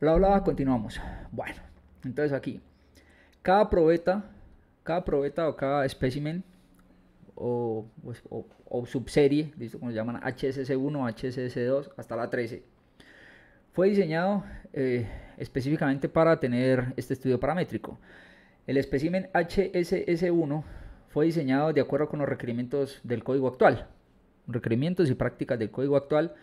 Bla, bla, continuamos. Bueno, entonces aquí, cada probeta, cada probeta o cada espécimen o, pues, subserie, ¿listo? como se llaman HSS1, HSS2, hasta la 13. Fue diseñado eh, específicamente para tener este estudio paramétrico. El espécimen HSS1 fue diseñado de acuerdo con los requerimientos del código actual. Requerimientos y prácticas del código actual.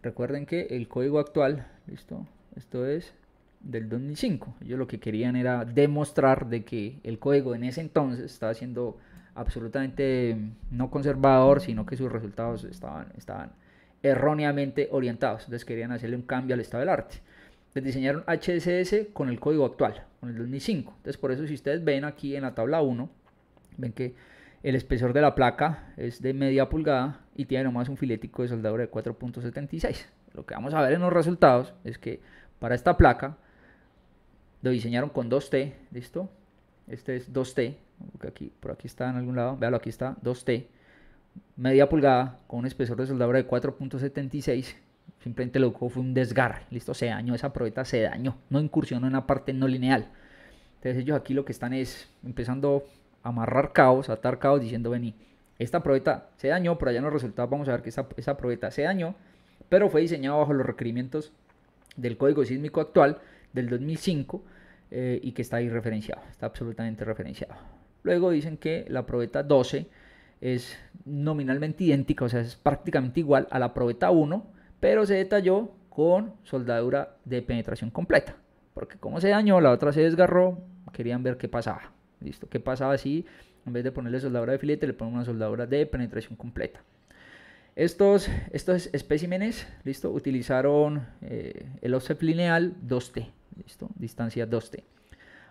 Recuerden que el código actual, ¿listo? esto es del 2005. Ellos lo que querían era demostrar de que el código en ese entonces estaba siendo absolutamente mm, no conservador, sino que sus resultados estaban, estaban erróneamente orientados. Entonces querían hacerle un cambio al estado del arte. Les diseñaron HSS con el código actual, con el 2005. Entonces por eso si ustedes ven aquí en la tabla 1, ven que el espesor de la placa es de media pulgada y tiene nomás un filético de soldadura de 4.76. Lo que vamos a ver en los resultados es que para esta placa lo diseñaron con 2T, ¿listo? Este es 2T, aquí, por aquí está en algún lado, véalo, aquí está 2T, media pulgada con un espesor de soldadura de 4.76. Simplemente lo que fue un desgarre, listo, se dañó esa probeta, se dañó, no incursionó en una parte no lineal. Entonces ellos aquí lo que están es empezando a amarrar caos, a atar cabos, diciendo, vení, esta probeta se dañó, Por allá no los vamos a ver que esa, esa probeta se dañó, pero fue diseñado bajo los requerimientos del Código Sísmico actual del 2005 eh, y que está ahí referenciado, está absolutamente referenciado. Luego dicen que la probeta 12 es nominalmente idéntica, o sea, es prácticamente igual a la probeta 1, pero se detalló con soldadura de penetración completa, porque como se dañó, la otra se desgarró, querían ver qué pasaba. ¿Listo? ¿Qué pasaba si en vez de ponerle soldadura de filete le ponen una soldadura de penetración completa? Estos, estos especímenes, listo, utilizaron eh, el offset lineal 2T, listo, distancia 2T.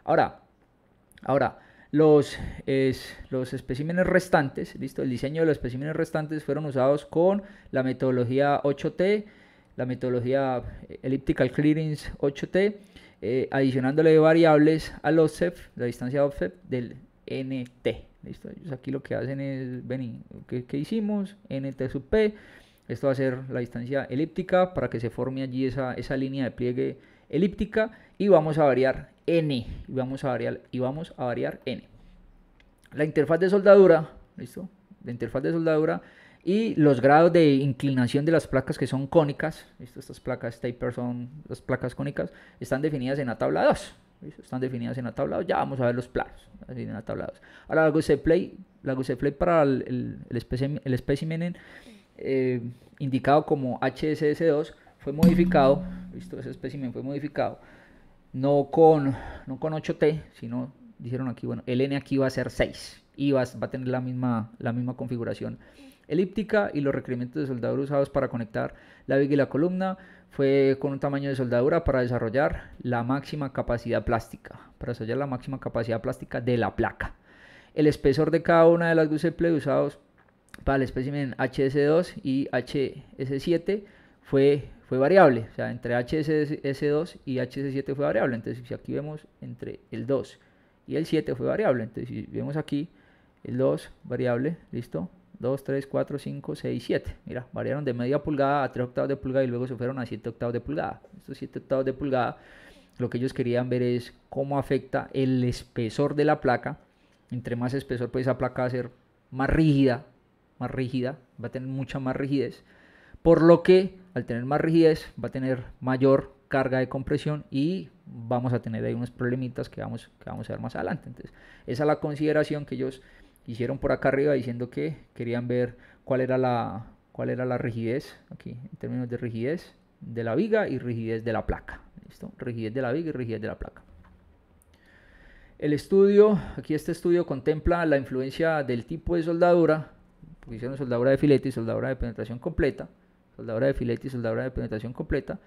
Ahora, ahora los, los especímenes restantes, listo, el diseño de los especímenes restantes fueron usados con la metodología 8T, la metodología eh, Elliptical Clearance 8T, eh, adicionándole variables al offset, la distancia offset del NT, Listo, aquí lo que hacen es, ven, ¿qué, hicimos? NT sub P, esto va a ser la distancia elíptica para que se forme allí esa, esa línea de pliegue elíptica y vamos a variar n, vamos a variar, y vamos a variar n. La interfaz de soldadura, listo, la interfaz de soldadura y los grados de inclinación de las placas que son cónicas, estas placas taper son las placas cónicas, están definidas en la tabla 2. Están definidas en atablados. Ya vamos a ver los planos en Ahora, la Play. la Play para el, el, espécimen, el eh, indicado como HSS2 fue modificado, ¿listo? Ese espécimen fue modificado, no con, no con 8T, sino, dijeron aquí, bueno, el N aquí va a ser 6 y va, va a tener la misma, la misma configuración elíptica y los requerimientos de soldadura usados para conectar la viga y la columna fue con un tamaño de soldadura para desarrollar la máxima capacidad plástica, para desarrollar la máxima capacidad plástica de la placa. El espesor de cada una de las guseple usados para el espécimen HS2 y HS7 fue, fue variable, o sea, entre HS2 y HS7 fue variable, entonces si aquí vemos entre el 2 y el 7 fue variable, entonces si vemos aquí el 2 variable, listo, 2, 3, 4, 5, 6, 7. Mira, variaron de media pulgada a 3 octavos de pulgada y luego se fueron a 7 octavos de pulgada. Estos 7 octavos de pulgada, lo que ellos querían ver es cómo afecta el espesor de la placa. Entre más espesor, pues esa placa va a ser más rígida, más rígida, va a tener mucha más rigidez. Por lo que al tener más rigidez va a tener mayor carga de compresión y vamos a tener ahí unos problemitas que vamos, que vamos a ver más adelante. Entonces, esa es la consideración que ellos hicieron por acá arriba diciendo que querían ver cuál era la, cuál era la rigidez, aquí en términos de rigidez de la viga y rigidez de la placa. ¿Listo? Rigidez de la viga y rigidez de la placa. El estudio, aquí este estudio contempla la influencia del tipo de soldadura, porque soldadura de filete y soldadura de penetración completa, soldadura de filete y soldadura de penetración completa,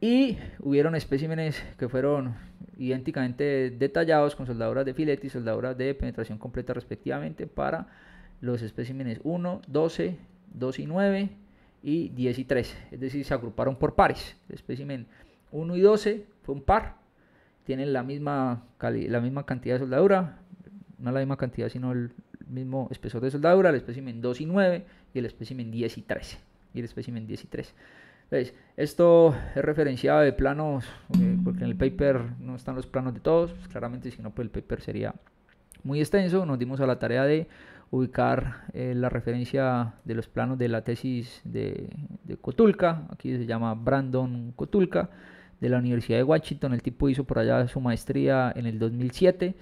y hubieron especímenes que fueron idénticamente detallados con soldaduras de filete y soldaduras de penetración completa respectivamente para los especímenes 1, 12, 2 y 9 y 10 y 13. Es decir, se agruparon por pares. El espécimen 1 y 12 fue un par. Tienen la misma, la misma cantidad de soldadura, no la misma cantidad sino el mismo espesor de soldadura, el espécimen 2 y 9 y el espécimen 10 y 13. Y el espécimen 10 y 13. Esto es referenciado de planos, eh, porque en el paper no están los planos de todos, pues, claramente si no, pues el paper sería muy extenso. Nos dimos a la tarea de ubicar eh, la referencia de los planos de la tesis de, Cotulca aquí se llama Brandon Cotulca de la Universidad de Washington. El tipo hizo por allá su maestría en el 2007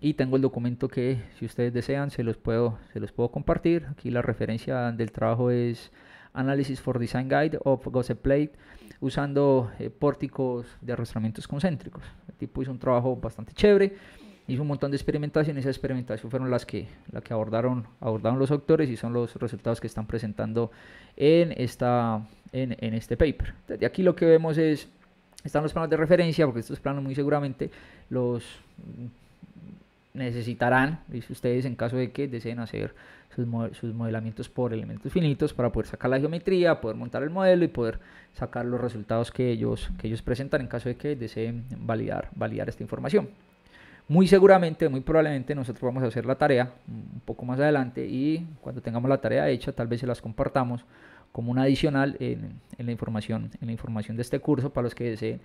y tengo el documento que si ustedes desean se los puedo, se los puedo compartir. Aquí la referencia del trabajo es Análisis for Design Guide of Gosset Plate, usando eh, pórticos de arrastramientos concéntricos. El tipo hizo un trabajo bastante chévere, hizo un montón de experimentaciones, esas experimentaciones fueron las que, la que abordaron, abordaron los autores y son los resultados que están presentando en, esta, en, en este paper. De aquí lo que vemos es, están los planos de referencia, porque estos planos muy seguramente los necesitarán, ustedes en caso de que deseen hacer sus, modelamientos por elementos finitos para poder sacar la geometría, poder montar el modelo y poder sacar los resultados que ellos, que ellos presentan en caso de que deseen validar, validar esta información. Muy seguramente, muy probablemente nosotros vamos a hacer la tarea un poco más adelante y cuando tengamos la tarea hecha tal vez se las compartamos como un adicional en, la información, en la información de este curso para los que deseen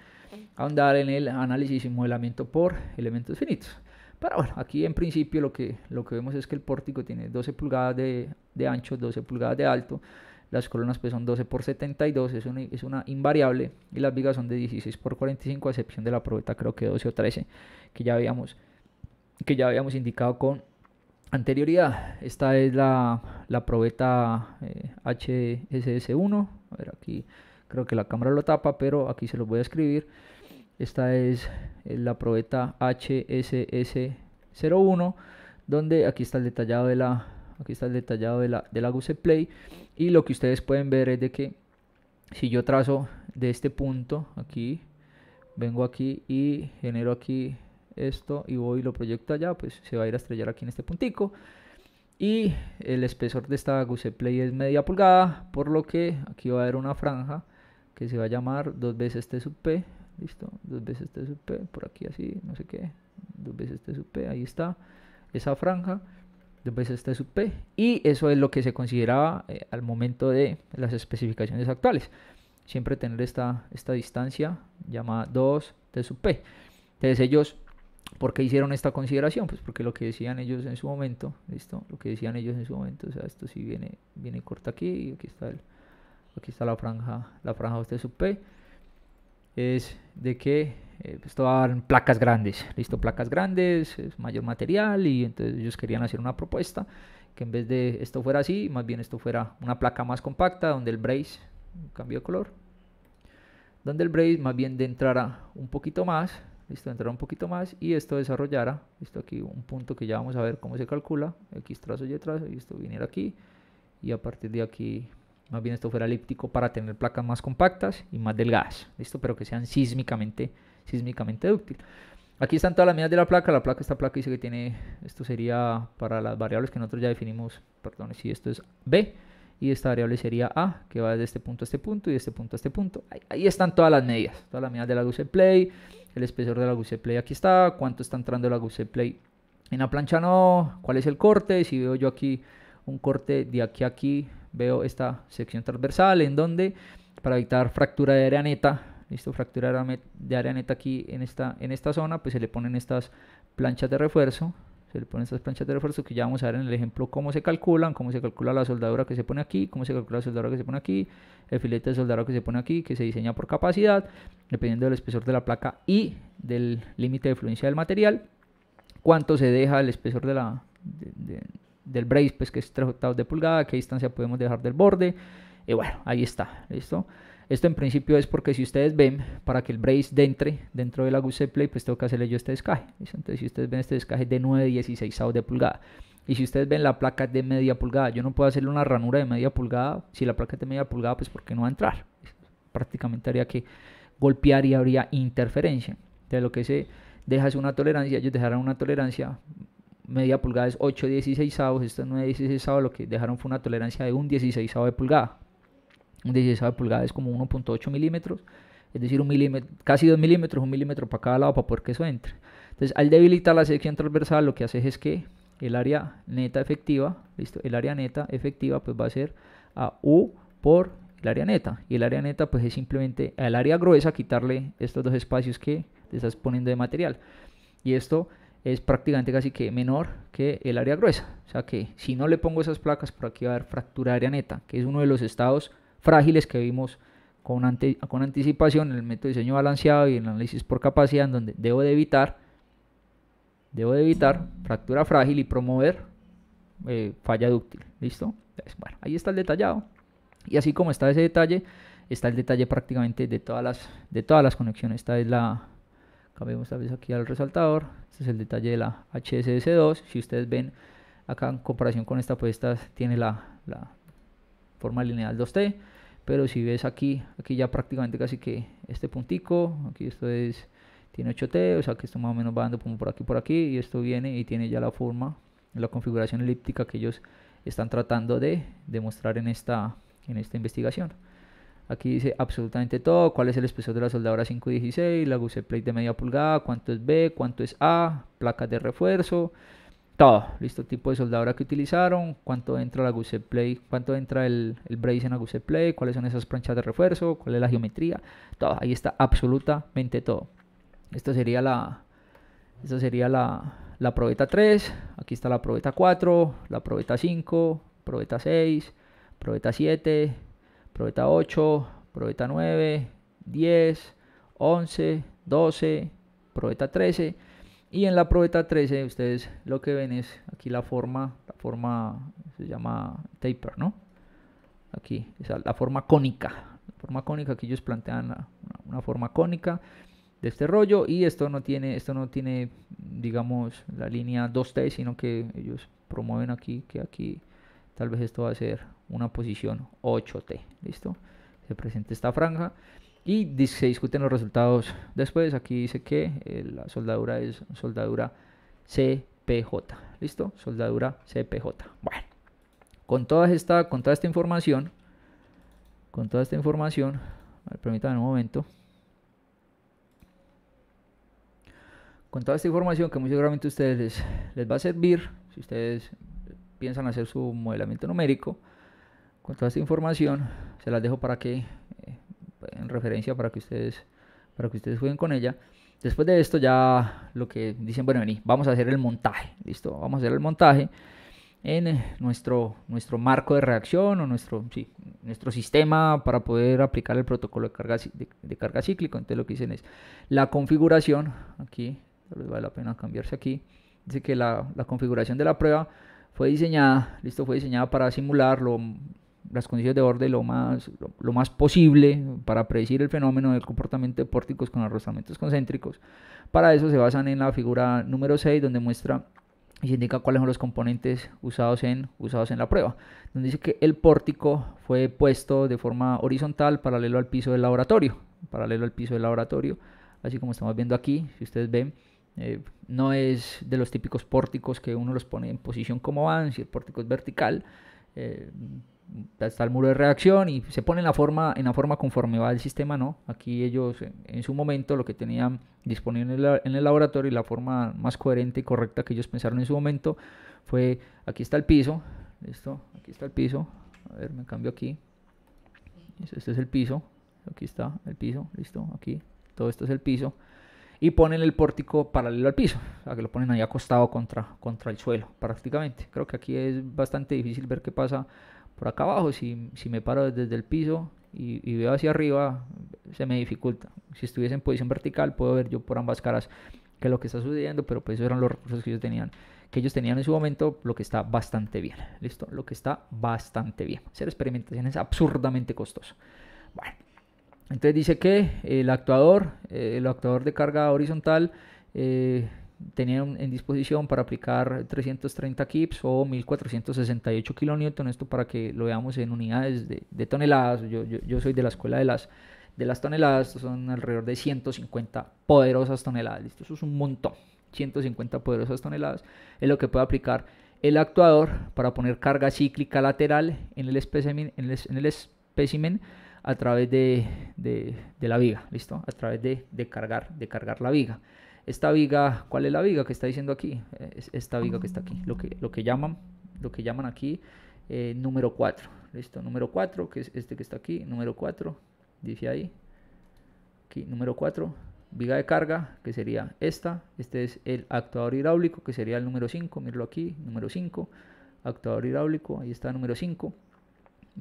ahondar en el análisis y modelamiento por elementos finitos. Pero bueno, aquí en principio lo que, lo que vemos es que el pórtico tiene 12 pulgadas de, de ancho, 12 pulgadas de alto. Las columnas pues son 12 por 72, es una, invariable. Y las vigas son de 16 por 45, a excepción de la probeta creo que 12 o 13, que ya habíamos, que ya habíamos indicado con anterioridad. Esta es la, probeta HSS1. Eh, a ver, aquí creo que la cámara lo tapa, pero aquí se los voy a escribir. Esta es eh, la probeta HSS01 donde aquí está el detallado de la aquí está el detallado de la, de Play y lo que ustedes pueden ver es de que si yo trazo de este punto aquí vengo aquí y genero aquí esto y voy y lo proyecto allá pues se va a ir a estrellar aquí en este puntico y el espesor de esta Goose Play es media pulgada por lo que aquí va a haber una franja que se va a llamar dos veces T sub P listo, dos veces T sub P, por aquí así, no sé qué, dos veces T sub P, ahí está, esa franja, dos veces T sub P, y eso es lo que se consideraba eh, al momento de las especificaciones actuales. Siempre tener esta, esta distancia llamada 2 T sub P. Entonces ellos, ¿por qué hicieron esta consideración? Pues porque lo que decían ellos en su momento, listo, lo que decían ellos en su momento, o sea, esto sí viene, viene corta aquí, y aquí está aquí está la franja, la franja 2 T sub P, es de que eh, esto pues, va a placas grandes, listo, placas grandes, es mayor material y entonces ellos querían hacer una propuesta que en vez de esto fuera así, más bien esto fuera una placa más compacta donde el brace, cambio de color, donde el brace más bien de entrara un poquito más, listo, entrara un poquito más y esto desarrollara, listo, aquí un punto que ya vamos a ver cómo se calcula, X trazo, Y trazo, y esto viniera aquí y a partir de aquí más bien esto fuera elíptico para tener placas más compactas y más delgadas, ¿listo? Pero que sean sísmicamente, sísmicamente dúctil. Aquí están todas las medidas de la placa, la placa, esta placa dice que tiene, esto sería para las variables que nosotros ya definimos, perdón, si esto es B, y esta variable sería A, que va desde este punto a este punto y de este punto a este punto. Ahí, están todas las medidas, todas las medidas de la Gusset play, el espesor de la Gusset play aquí está, cuánto está entrando la Gusset play en la plancha no, cuál es el corte, si veo yo aquí un corte de aquí a aquí veo esta sección transversal en donde para evitar fractura de área neta, listo, fractura de área neta aquí en esta, en esta zona, pues se le ponen estas planchas de refuerzo, se le ponen estas planchas de refuerzo que ya vamos a ver en el ejemplo cómo se calculan, cómo se calcula la soldadura que se pone aquí, cómo se calcula la soldadura que se pone aquí, el filete de soldadura que se pone aquí, que se diseña por capacidad, dependiendo del espesor de la placa y del límite de fluencia del material, cuánto se deja el espesor de la, del brace, pues que es 3 octavos de pulgada, qué distancia podemos dejar del borde. Y bueno, ahí está, ¿listo? Esto en principio es porque si ustedes ven, para que el brace entre dentro de la play, pues tengo que hacerle yo este descaje. Entonces si ustedes ven este descaje es de 9, 16 de pulgada. Y si ustedes ven la placa es de media pulgada, yo no puedo hacerle una ranura de media pulgada. Si la placa es de media pulgada, pues porque no va a entrar. Prácticamente haría que golpear y habría interferencia. Entonces lo que se deja es una tolerancia, ellos dejarán una tolerancia media pulgada es 8 16 avos, Esto es 9 16 avos, lo que dejaron fue una tolerancia de un 16 de pulgada. Un 16 de pulgada es como 1.8 milímetros, es decir, un milímetro, casi 2 milímetros, un milímetro para cada lado para que eso entre. Entonces, al debilitar la sección transversal, lo que hace es que el área neta efectiva, ¿listo? El área neta efectiva pues va a ser a U por el área neta. Y el área neta pues es simplemente al área gruesa quitarle estos dos espacios que le estás poniendo de material. Y esto es prácticamente casi que menor que el área gruesa. O sea que si no le pongo esas placas, por aquí va a haber fractura área neta, que es uno de los estados frágiles que vimos con, con anticipación en el método de diseño balanceado y en el análisis por capacidad, en donde debo de evitar, debo de evitar fractura frágil y promover eh, falla dúctil. ¿Listo? ahí está el detallado. Y así como está ese detalle, está el detalle prácticamente de todas las, de todas las conexiones. Esta es la, cambiamos tal vez aquí al resaltador este es el detalle de la HSS2 si ustedes ven acá en comparación con esta pues tiene la, forma lineal 2T pero si ves aquí, aquí ya prácticamente casi que este puntico, aquí esto es, tiene 8T, o sea que esto más o menos va dando por aquí, por aquí, y esto viene y tiene ya la forma, la configuración elíptica que ellos están tratando de demostrar en esta, en esta investigación. Aquí dice absolutamente todo, cuál es el espesor de la soldadora 516, la gusset plate de media pulgada, cuánto es B, cuánto es A, placas de refuerzo, todo. Listo, tipo de soldadora que utilizaron, cuánto entra la gusset plate, cuánto entra el, el brace en la gusset plate, cuáles son esas planchas de refuerzo, cuál es la geometría, todo. Ahí está absolutamente todo. Esto sería la, esta sería la, la probeta 3, aquí está la probeta 4, la probeta 5, probeta 6, probeta 7, probeta 8, probeta 9, 10, 11, 12, probeta 13. Y en la probeta 13 ustedes lo que ven es aquí la forma, la forma se llama taper, ¿no? Aquí, la forma cónica. La forma cónica, aquí ellos plantean una, forma cónica de este rollo y esto no tiene, esto no tiene, digamos, la línea 2T, sino que ellos promueven aquí que aquí tal vez esto va a ser una posición 8T. ¿Listo? Se presenta esta franja y se discuten los resultados después. Aquí dice que eh, la soldadura es soldadura CPJ. ¿Listo? Soldadura CPJ. Bueno, con toda esta, con toda esta información, con toda esta información, permítanme un momento. Con toda esta información que muy seguramente a ustedes les va a servir, si ustedes piensan hacer su modelamiento numérico, con toda esta información se las dejo para que eh, en referencia para que ustedes para que ustedes jueguen con ella después de esto ya lo que dicen bueno vení vamos a hacer el montaje listo vamos a hacer el montaje en eh, nuestro nuestro marco de reacción o nuestro nuestro sistema para poder aplicar el protocolo de carga de, carga cíclico entonces lo que dicen es la configuración aquí les vale la pena cambiarse aquí dice que la, configuración de la prueba fue diseñada, listo, fue diseñada para simular lo las condiciones de borde lo más, lo, más posible para predecir el fenómeno del comportamiento de pórticos con arrastramientos concéntricos. Para eso se basan en la figura número 6, donde muestra y se indica cuáles son los componentes usados en, usados en la prueba, donde dice que el pórtico fue puesto de forma horizontal paralelo al piso del laboratorio, paralelo al piso del laboratorio, así como estamos viendo aquí, si ustedes ven, eh, no es de los típicos pórticos que uno los pone en posición como van, si el pórtico es vertical, eh, está el muro de reacción y se pone en la forma, en la forma conforme va el sistema, ¿no? Aquí ellos en su momento lo que tenían disponible en el, laboratorio y la forma más coherente y correcta que ellos pensaron en su momento fue, aquí está el piso, listo, aquí está el piso, a ver, me cambio aquí, este, este es el piso, aquí está el piso, listo, aquí, todo esto es el piso, y ponen el pórtico paralelo al piso, o sea que lo ponen ahí acostado contra, contra el suelo prácticamente. Creo que aquí es bastante difícil ver qué pasa por acá abajo, si, me paro desde el piso y, veo hacia arriba, se me dificulta. Si estuviese en posición vertical, puedo ver yo por ambas caras que es lo que está sucediendo, pero pues esos eran los recursos que ellos tenían, que ellos tenían en su momento, lo que está bastante bien, ¿listo? Lo que está bastante bien. Hacer experimentaciones absurdamente costoso. Bueno, entonces dice que el actuador, eh, el actuador de carga horizontal, eh, tenían en disposición para aplicar 330 kips o 1468 kN esto para que lo veamos en unidades de, toneladas, yo, soy de la escuela de las, de las toneladas, son alrededor de 150 poderosas toneladas, ¿listo? eso es un montón, 150 poderosas toneladas es lo que puede aplicar el actuador para poner carga cíclica lateral en el espécimen, en el, espécimen a través de, la viga, ¿listo? A través de, de, cargar, de cargar la viga esta viga, ¿cuál es la viga que está diciendo aquí? Eh, es esta viga que está aquí, lo que, lo que llaman, lo que llaman aquí eh, número 4. Listo, número 4, que es este que está aquí, número 4, dice ahí. Aquí, número 4, viga de carga, que sería esta. Este es el actuador hidráulico, que sería el número 5, míralo aquí, número 5. Actuador hidráulico, ahí está número 5.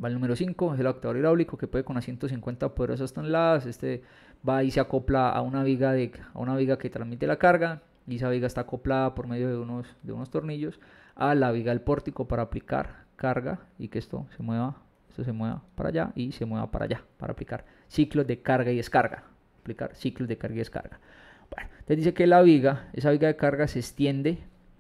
Va el número 5, es el adaptador hidráulico que puede con a 150 poderosas toneladas. Este va y se acopla a una viga, de, una viga que transmite la carga y esa viga está acoplada por medio de unos, de unos tornillos a la viga del pórtico para aplicar carga y que esto se mueva, esto se mueva para allá y se mueva para allá para aplicar ciclos de carga y descarga. Aplicar ciclos de carga y descarga. Bueno, entonces dice que la viga, esa viga de carga se extiende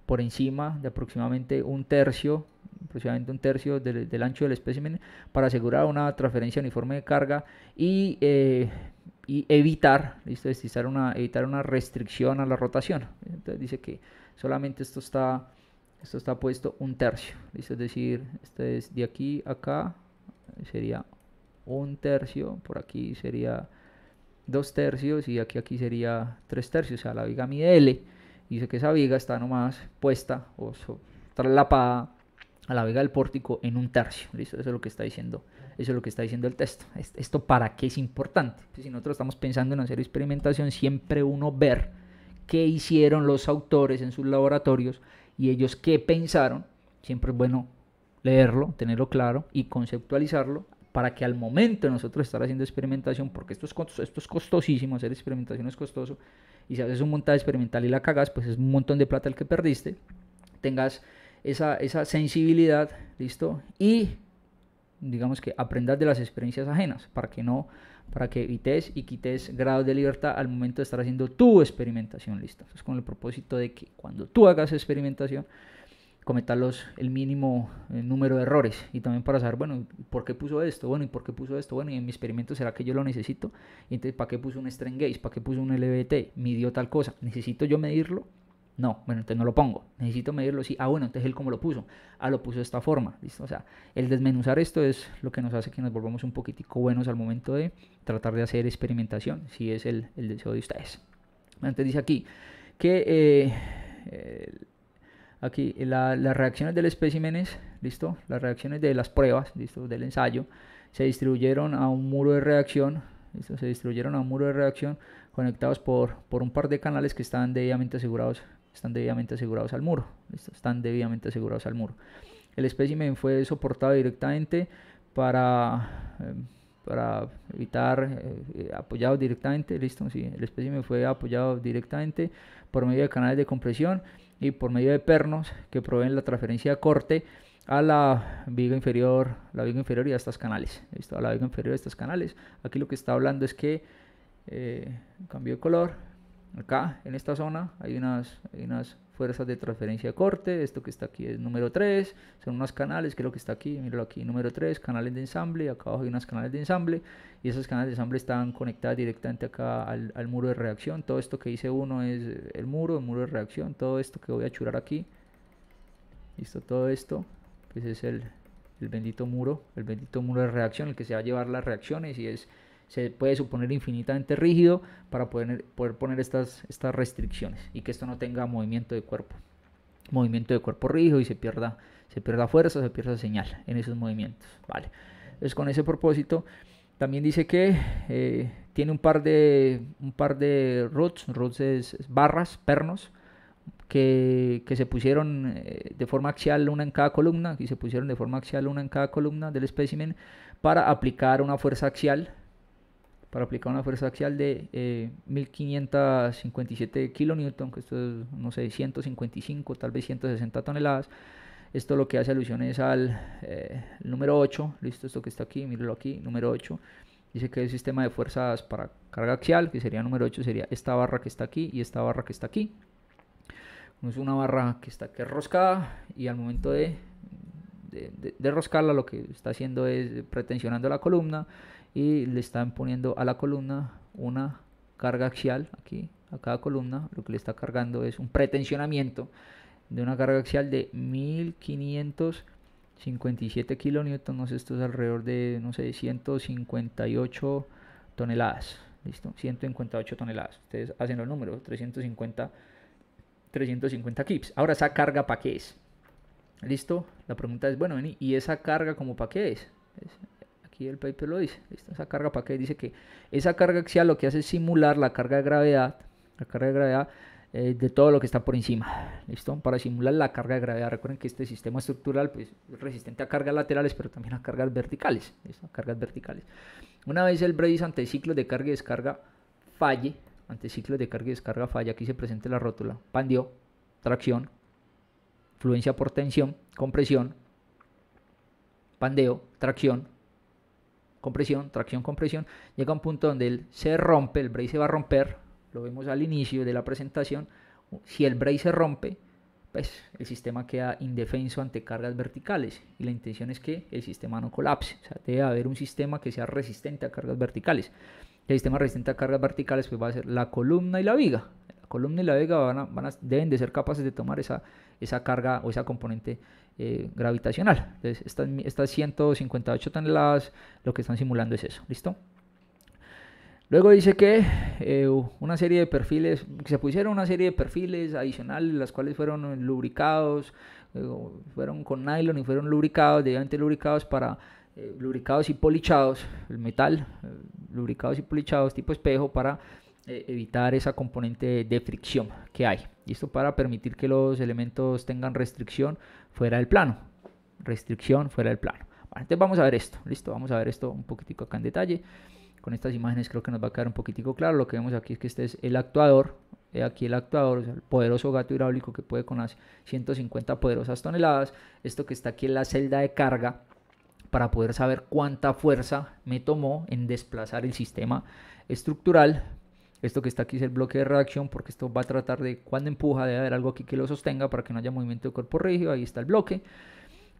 por encima de aproximadamente un tercio, aproximadamente un tercio del, ancho del espécimen para asegurar una transferencia uniforme de carga y, eh, y evitar, ¿listo? una, una restricción a la rotación. Entonces dice que solamente esto está, esto está puesto un tercio, ¿listo? Es decir, este es de aquí a acá sería un tercio, por aquí sería dos tercios y aquí aquí sería tres tercios, o sea, la viga mide L dice que esa viga está nomás puesta o traslapada a la viga del pórtico en un tercio. ¿listo? Eso es lo que está diciendo. Eso es lo que está diciendo el texto. ¿Esto para qué es importante? Pues si nosotros estamos pensando en hacer experimentación, siempre uno ver qué hicieron los autores en sus laboratorios y ellos qué pensaron. Siempre es bueno leerlo, tenerlo claro y conceptualizarlo para que al momento de nosotros estar haciendo experimentación, porque esto es, esto es costosísimo, hacer experimentación es costoso, y si haces un montaje experimental y la cagas, pues es un montón de plata el que perdiste. Tengas esa, esa sensibilidad, ¿listo? Y digamos que aprendas de las experiencias ajenas para que no para que evites y quites grados de libertad al momento de estar haciendo tu experimentación, ¿listo? Es con el propósito de que cuando tú hagas experimentación, cometer los, el mínimo eh, número de errores y también para saber, bueno, ¿por qué puso esto? Bueno, ¿y por qué puso esto? Bueno, ¿y en mi experimento será que yo lo necesito? Y entonces, ¿para qué puso un strain gauge? ¿Para qué puso un LBT? ¿Midió tal cosa? ¿Necesito yo medirlo? No, bueno, entonces no lo pongo. Necesito medirlo, sí. Ah, bueno, entonces él cómo lo puso. Ah, lo puso de esta forma, ¿listo? O sea, el desmenuzar esto es lo que nos hace que nos volvamos un poquitico buenos al momento de tratar de hacer experimentación, si es el, deseo de ustedes. Antes dice aquí que eh, eh, aquí eh, las reacciones del espécimen, ¿listo? Las reacciones de las pruebas, ¿listo? Del ensayo, se distribuyeron a un muro de reacción, ¿listo? Se distribuyeron a un muro de reacción conectados por, por un par de canales que están debidamente asegurados, están debidamente asegurados al muro, ¿listo? Están debidamente asegurados al muro. El espécimen fue soportado directamente para... Eh, para evitar eh, apoyado directamente, listo, sí, el espécimen fue apoyado directamente por medio de canales de compresión y por medio de pernos que proveen la transferencia de corte a la viga inferior, la viga inferior y a estos canales. A la viga inferior de estos canales. Aquí lo que está hablando es que eh, cambio de color. Acá en esta zona hay unas, hay unas fuerzas de transferencia de corte, esto que está aquí es número 3, son unos canales, que es lo que está aquí, míralo aquí, número 3, canales de ensamble, acá abajo hay unos canales de ensamble, y esas canales de ensamble están conectados directamente acá al, muro de reacción, todo esto que hice uno es eh, el muro, el muro de reacción, todo esto que voy a churar aquí, listo, todo esto, pues es el, el bendito muro, el bendito muro de reacción, el que se va a llevar las reacciones y es se puede suponer infinitamente rígido para poder, poder poner estas, estas restricciones y que esto no tenga movimiento de cuerpo. Movimiento de cuerpo rígido y se pierda, se pierda fuerza, se pierda señal en esos movimientos. Vale. Entonces con ese propósito también dice que eh, tiene un par de, un par de rods, rods es, barras, pernos, que, que, se pusieron eh, de forma axial una en cada columna, y se pusieron de forma axial una en cada columna del espécimen para aplicar una fuerza axial para aplicar una fuerza axial de eh, 1557 kN, que esto es, no sé, 155, tal vez 160 toneladas. Esto lo que hace alusión al eh, número 8, listo, esto que está aquí, mírelo aquí, número 8. Dice que el sistema de fuerzas para carga axial, que sería número 8, sería esta barra que está aquí y esta barra que está aquí. Es una barra que está aquí roscada y al momento de, de, de roscarla lo que está haciendo es pretensionando la columna y le están poniendo a la columna una carga axial aquí a cada columna lo que le está cargando es un pretensionamiento de una carga axial de 1557 kilonewtons esto es alrededor de no sé 158 toneladas listo 158 toneladas ustedes hacen los números 350 350 kips ahora esa carga para qué es listo la pregunta es bueno y esa carga como para qué es aquí el paper lo dice, esa carga para qué dice que esa carga axial lo que hace es simular la carga de gravedad, la carga de gravedad eh, de todo lo que está por encima, ¿listo? Para simular la carga de gravedad, recuerden que este sistema estructural pues, es resistente a cargas laterales, pero también a cargas verticales, cargas verticales. Una vez el Brace ante ciclo de carga y descarga falle, ante de carga y descarga falla, aquí se presenta la rótula, pandeo, tracción, fluencia por tensión, compresión, pandeo, tracción, compresión, tracción, compresión, llega un punto donde él se rompe, el brace se va a romper, lo vemos al inicio de la presentación, si el brace se rompe, pues el sistema queda indefenso ante cargas verticales y la intención es que el sistema no colapse, o sea, debe haber un sistema que sea resistente a cargas verticales. El sistema resistente a cargas verticales pues va a ser la columna y la viga. La columna y la viga van van deben de ser capaces de tomar esa, esa carga o esa componente eh, gravitacional. Entonces, estas, 158 toneladas lo que están simulando es eso. ¿Listo? Luego dice que eh, una serie de perfiles, se pusieron una serie de perfiles adicionales, las cuales fueron lubricados, eh, fueron con nylon y fueron lubricados, debidamente lubricados para lubricados y polichados, el metal, lubricados y polichados tipo espejo para evitar esa componente de fricción que hay. Y esto para permitir que los elementos tengan restricción fuera del plano. Restricción fuera del plano. entonces vamos a ver esto. Listo, vamos a ver esto un poquitico acá en detalle. Con estas imágenes creo que nos va a quedar un poquitico claro. Lo que vemos aquí es que este es el actuador. Aquí el actuador, el poderoso gato hidráulico que puede con las 150 poderosas toneladas. Esto que está aquí en la celda de carga para poder saber cuánta fuerza me tomó en desplazar el sistema estructural esto que está aquí es el bloque de reacción porque esto va a tratar de cuando empuja de haber algo aquí que lo sostenga para que no haya movimiento de cuerpo rígido. Ahí está el bloque.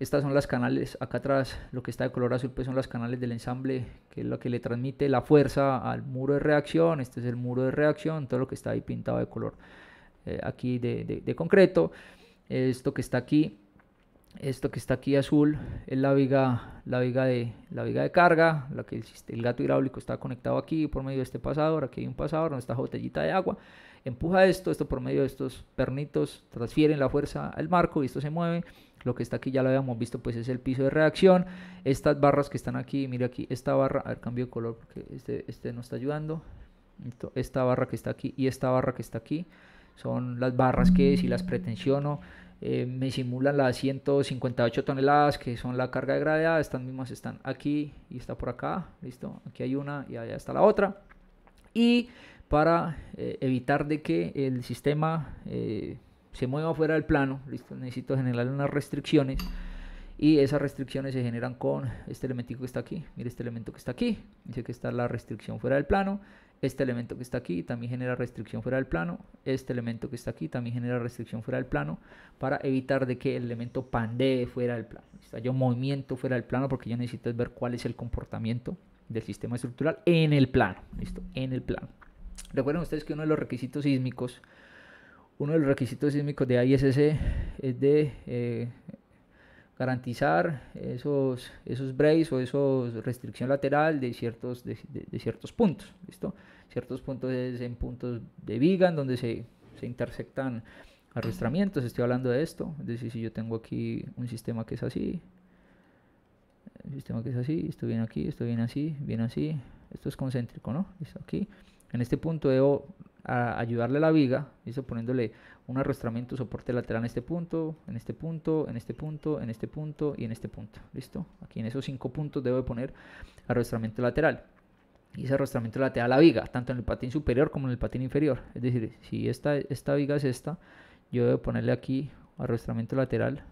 Estas son las canales, acá atrás lo que está de color azul pues son las canales del ensamble que es lo que le transmite la fuerza al muro de reacción. Este es el muro de reacción, todo lo que está ahí pintado de color eh, aquí de concreto. Esto que está aquí esto que está aquí azul es la viga, la viga, de, la viga de carga, la que el, el gato hidráulico está conectado aquí por medio de este pasador, aquí hay un pasador donde botellita de agua, empuja esto, esto por medio de estos pernitos transfieren la fuerza al marco y esto se mueve, lo que está aquí ya lo habíamos visto pues es el piso de reacción, estas barras que están aquí, mire aquí, esta barra, a ver cambio de color porque este, este no está ayudando, esta barra que está aquí y esta barra que está aquí, son las barras que si las pretensiono eh, me simulan las 158 toneladas que son la carga de gravedad, estas mismas están aquí y está por acá, listo, aquí hay una y allá está la otra. Y para eh, evitar de que el sistema eh, se mueva fuera del plano, listo, necesito generar unas restricciones y esas restricciones se generan con este elemento que está aquí, mire este elemento que está aquí, dice que está la restricción fuera del plano, este elemento que está aquí también genera restricción fuera del plano, este elemento que está aquí también genera restricción fuera del plano, para evitar de que el elemento pandee fuera del plano, está yo movimiento fuera del plano porque yo necesito ver cuál es el comportamiento del sistema estructural en el plano, listo, en el plano. Recuerden ustedes que uno de los requisitos sísmicos uno de los requisitos sísmicos de ISC es de eh, garantizar esos, esos brace o esos restricción lateral de ciertos, de, ciertos puntos, ¿listo? Ciertos puntos es en puntos de viga en donde se, intersectan arrastramientos, estoy hablando de esto, es decir, si yo tengo aquí un sistema que es así, un sistema que es así, esto viene aquí, esto viene así, viene así, esto es concéntrico, ¿no? aquí. En este punto debo a ayudarle a la viga, ¿listo? poniéndole un arrastramiento soporte lateral en este punto, en este punto, en este punto, en este punto y en este punto. ¿Listo? Aquí en esos cinco puntos debo de poner arrastramiento lateral. Y ese arrastramiento lateral a la viga, tanto en el patín superior como en el patín inferior. Es decir, si esta, esta viga es esta, yo debo ponerle aquí arrastramiento lateral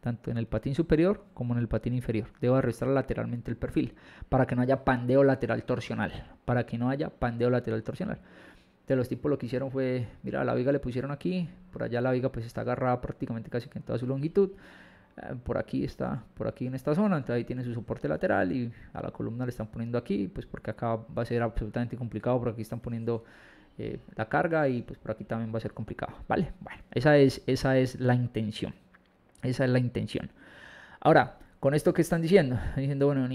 tanto en el patín superior como en el patín inferior. Debo arrastrar lateralmente el perfil para que no haya pandeo lateral torsional. Para que no haya pandeo lateral torsional de los tipos lo que hicieron fue, mira, la viga le pusieron aquí, por allá la viga pues está agarrada prácticamente casi que en toda su longitud, eh, por aquí está, por aquí en esta zona, entonces ahí tiene su soporte lateral y a la columna le están poniendo aquí, pues porque acá va a ser absolutamente complicado, por aquí están poniendo eh, la carga y pues por aquí también va a ser complicado, ¿vale? Bueno, esa es, esa es la intención, esa es la intención. Ahora, con esto que están diciendo, diciendo, bueno,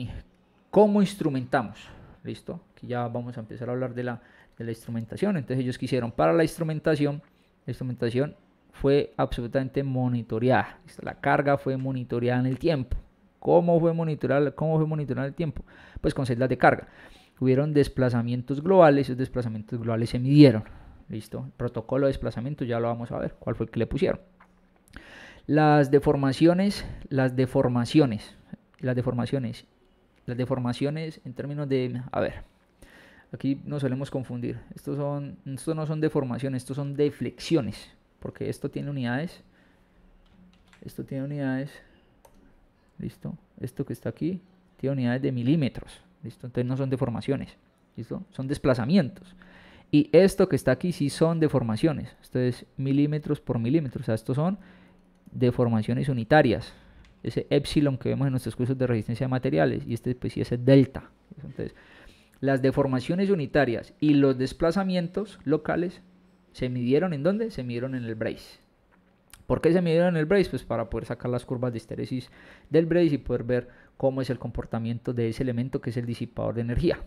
¿cómo instrumentamos? Listo, que ya vamos a empezar a hablar de la de la instrumentación. Entonces ellos quisieron para la instrumentación, la instrumentación fue absolutamente monitoreada. La carga fue monitoreada en el tiempo. ¿Cómo fue monitoreada, cómo fue el tiempo? Pues con celdas de carga. Hubieron desplazamientos globales, esos desplazamientos globales se midieron. ¿Listo? protocolo de desplazamiento ya lo vamos a ver, cuál fue el que le pusieron. Las deformaciones, las deformaciones, las deformaciones, las deformaciones en términos de, a ver, Aquí nos solemos confundir. Estos, son, no son deformaciones, estos son deflexiones. Porque esto tiene unidades. Esto tiene unidades. ¿Listo? Esto que está aquí tiene unidades de milímetros. ¿Listo? Entonces no son deformaciones. ¿Listo? Son desplazamientos. Y esto que está aquí sí son deformaciones. Esto milímetros por milímetros. O sea, estos son deformaciones unitarias. Ese epsilon que vemos en nuestros cursos de resistencia de materiales. Y este pues sí es delta. Entonces las deformaciones unitarias y los desplazamientos locales se midieron en dónde? Se midieron en el brace. ¿Por qué se midieron en el brace? Pues para poder sacar las curvas de esteresis del brace y poder ver cómo es el comportamiento de ese elemento que es el disipador de energía.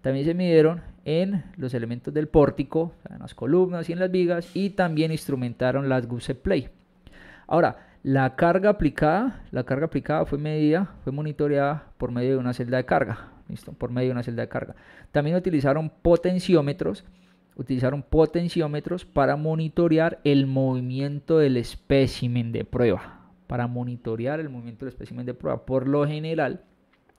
También se midieron en los elementos del pórtico, en las columnas y en las vigas, y también instrumentaron las gusset play. Ahora, la carga aplicada, la carga aplicada fue medida, fue monitoreada por medio de una celda de carga. Por medio de una celda de carga. También utilizaron potenciómetros, utilizaron potenciómetros para monitorear el movimiento del espécimen de prueba, para monitorear el movimiento del espécimen de prueba. Por lo general,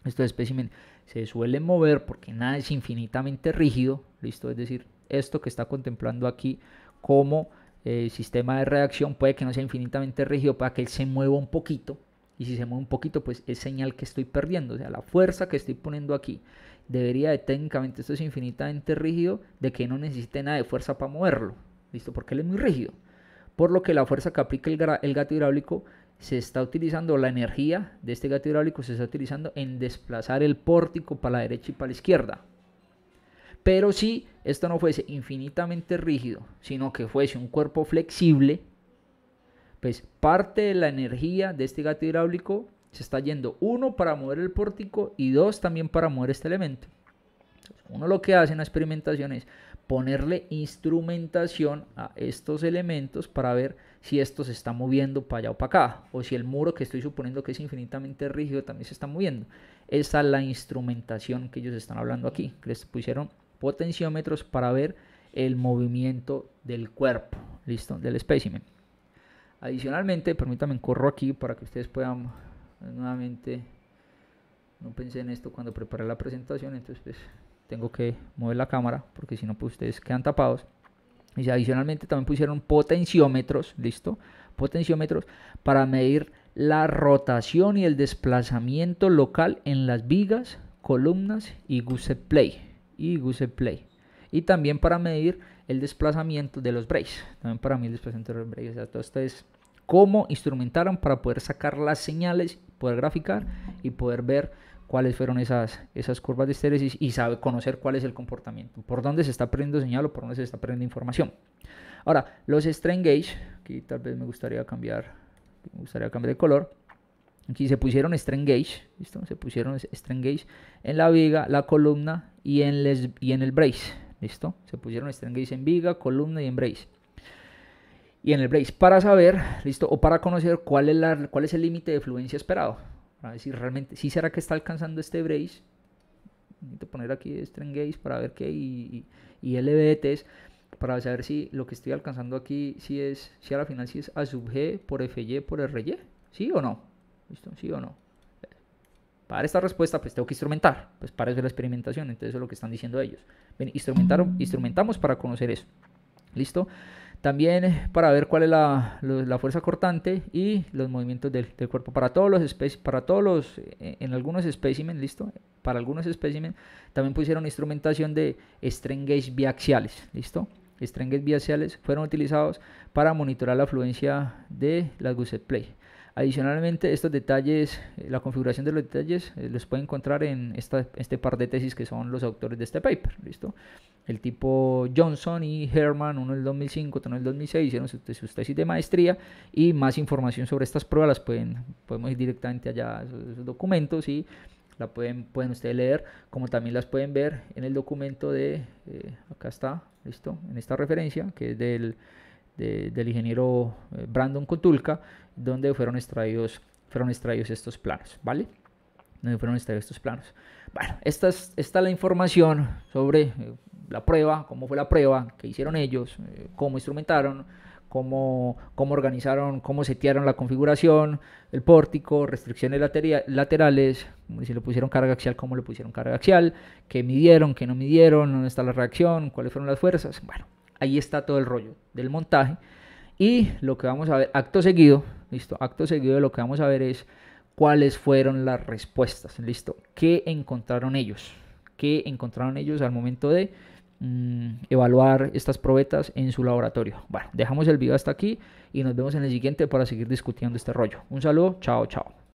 estos espécimen se suelen mover porque nada es infinitamente rígido, ¿listo? Es decir, esto que está contemplando aquí como eh, sistema de reacción puede que no sea infinitamente rígido, para que él se mueva un poquito, y si se mueve un poquito, pues es señal que estoy perdiendo. O sea, la fuerza que estoy poniendo aquí debería de técnicamente, esto es infinitamente rígido, de que no necesite nada de fuerza para moverlo. ¿Listo? Porque él es muy rígido. Por lo que la fuerza que aplica el, el gato hidráulico se está utilizando, la energía de este gato hidráulico se está utilizando en desplazar el pórtico para la derecha y para la izquierda. Pero si esto no fuese infinitamente rígido, sino que fuese un cuerpo flexible, pues parte de la energía de este gato hidráulico se está yendo, uno, para mover el pórtico y dos, también para mover este elemento. Uno lo que hace en la experimentación es ponerle instrumentación a estos elementos para ver si esto se está moviendo para allá o para acá, o si el muro que estoy suponiendo que es infinitamente rígido también se está moviendo. Esa es la instrumentación que ellos están hablando aquí, les pusieron potenciómetros para ver el movimiento del cuerpo, listo, del espécimen. Adicionalmente, permítanme, corro aquí para que ustedes puedan eh, nuevamente, no pensé en esto cuando preparé la presentación, entonces pues tengo que mover la cámara porque si no pues ustedes quedan tapados. Y adicionalmente también pusieron potenciómetros, ¿listo? Potenciómetros para medir la rotación y el desplazamiento local en las vigas, columnas y gusset Y Y también para medir el desplazamiento de los braces. También para mí el desplazamiento de los braces. todo esto es cómo instrumentaron para poder sacar las señales, poder graficar y poder ver cuáles fueron esas, esas curvas de estéresis y saber conocer cuál es el comportamiento, por dónde se está perdiendo señal o por dónde se está perdiendo información. Ahora, los strain gauge, aquí tal vez me gustaría cambiar, me gustaría cambiar de color. Aquí se pusieron strain gauge, ¿listo? Se pusieron strain gauge en la viga, la columna y en, les, y en el brace, ¿listo? Se pusieron strain gauge en viga, columna y en brace y en el brace para saber, listo, o para conocer cuál es, la, cuál es el límite de fluencia esperado. Para decir realmente, si será que está alcanzando este brace, necesito poner aquí string este gaze para ver qué y, y, LBTs para saber si lo que estoy alcanzando aquí, si es, si a la final si es A sub G por FY por RY, ¿sí o no? ¿Listo? ¿Sí o no? Para esta respuesta, pues tengo que instrumentar, pues para eso es la experimentación, entonces es lo que están diciendo ellos. Bien, instrumentaron, instrumentamos para conocer eso, ¿listo? También para ver cuál es la, fuerza cortante y los movimientos del, cuerpo. Para todos los para todos los, eh, en algunos especímenes, listo, para algunos especímenes también pusieron instrumentación de strain biaxiales, listo. Strain biaxiales fueron utilizados para monitorar la fluencia de las gusset play. Adicionalmente, estos detalles, eh, la configuración de los detalles, eh, los puede encontrar en esta, este par de tesis que son los autores de este paper, ¿listo? El tipo Johnson y Herman, uno en el 2005, otro en el 2006, hicieron sus, tesis de maestría y más información sobre estas pruebas las pueden, podemos ir directamente allá a esos, documentos y la pueden, pueden ustedes leer, como también las pueden ver en el documento de, eh, acá está, listo, en esta referencia, que es del del ingeniero eh, Brandon Cotulca, donde fueron extraídos, fueron extraídos estos planos, ¿vale? Donde fueron extraídos estos planos. Bueno, esta es, la información sobre eh, la prueba, cómo fue la prueba, qué hicieron ellos, eh, cómo instrumentaron, Cómo, cómo, organizaron, cómo setearon la configuración, el pórtico, restricciones laterales, si le pusieron carga axial, cómo le pusieron carga axial, qué midieron, qué no midieron, dónde está la reacción, cuáles fueron las fuerzas. Bueno, ahí está todo el rollo del montaje. Y lo que vamos a ver, acto seguido, listo, acto seguido lo que vamos a ver es cuáles fueron las respuestas, listo, qué encontraron ellos, qué encontraron ellos al momento de mm, evaluar estas probetas en su laboratorio. Bueno, dejamos el video hasta aquí y nos vemos en el siguiente para seguir discutiendo este rollo. Un saludo, chao, chao.